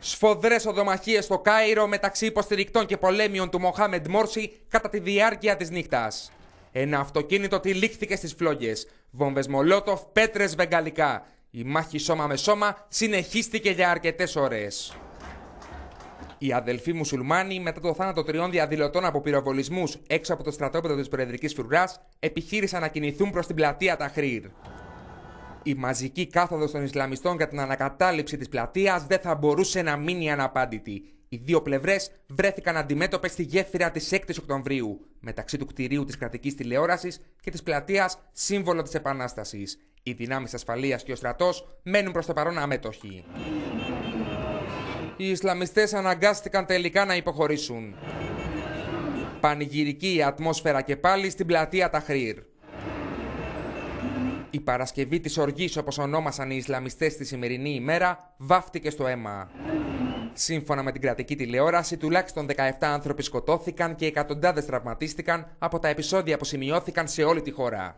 Σφοδρές οδομαχίες στο Κάιρο μεταξύ υποστηρικτών και πολέμιων του Μοχάμεντ Μόρση κατά τη διάρκεια της νύχτας. Ένα αυτοκίνητο τυλίχθηκε στις φλόγες. Βόμβες Μολότοφ, πέτρες βεγγαλικά. Η μάχη σώμα με σώμα συνεχίστηκε για αρκετές ώρες. Οι αδελφοί μουσουλμάνοι, μετά το θάνατο τριών διαδηλωτών από πυροβολισμούς έξω από το στρατόπεδο της Προεδρικής Φρουρά, επιχείρησαν να κινηθούν προς την πλατεία Ταχρήρ. Η μαζική κάθοδος των Ισλαμιστών για την ανακατάληψη της πλατείας δεν θα μπορούσε να μείνει αναπάντητη. Οι δύο πλευρές βρέθηκαν αντιμέτωπες στη γέφυρα της 6η Οκτωβρίου, μεταξύ του κτηρίου της κρατικής τηλεόρασης και της πλατείας σύμβολο της Επανάστασης. Οι δυνάμεις ασφαλείας και ο στρατός μένουν προς το παρόν αμέτωχοι. Οι Ισλαμιστές αναγκάστηκαν τελικά να υποχωρήσουν. Πανηγυρική η ατμόσφαιρα και πάλι στην πλατεία Ταχρήρ. Η Παρασκευή της οργής όπως ονόμασαν οι Ισλαμιστές τη σημερινή ημέρα βάφτηκε στο αίμα. Σύμφωνα με την κρατική τηλεόραση, τουλάχιστον 17 άνθρωποι σκοτώθηκαν και εκατοντάδες τραυματίστηκαν από τα επεισόδια που σημειώθηκαν σε όλη τη χώρα.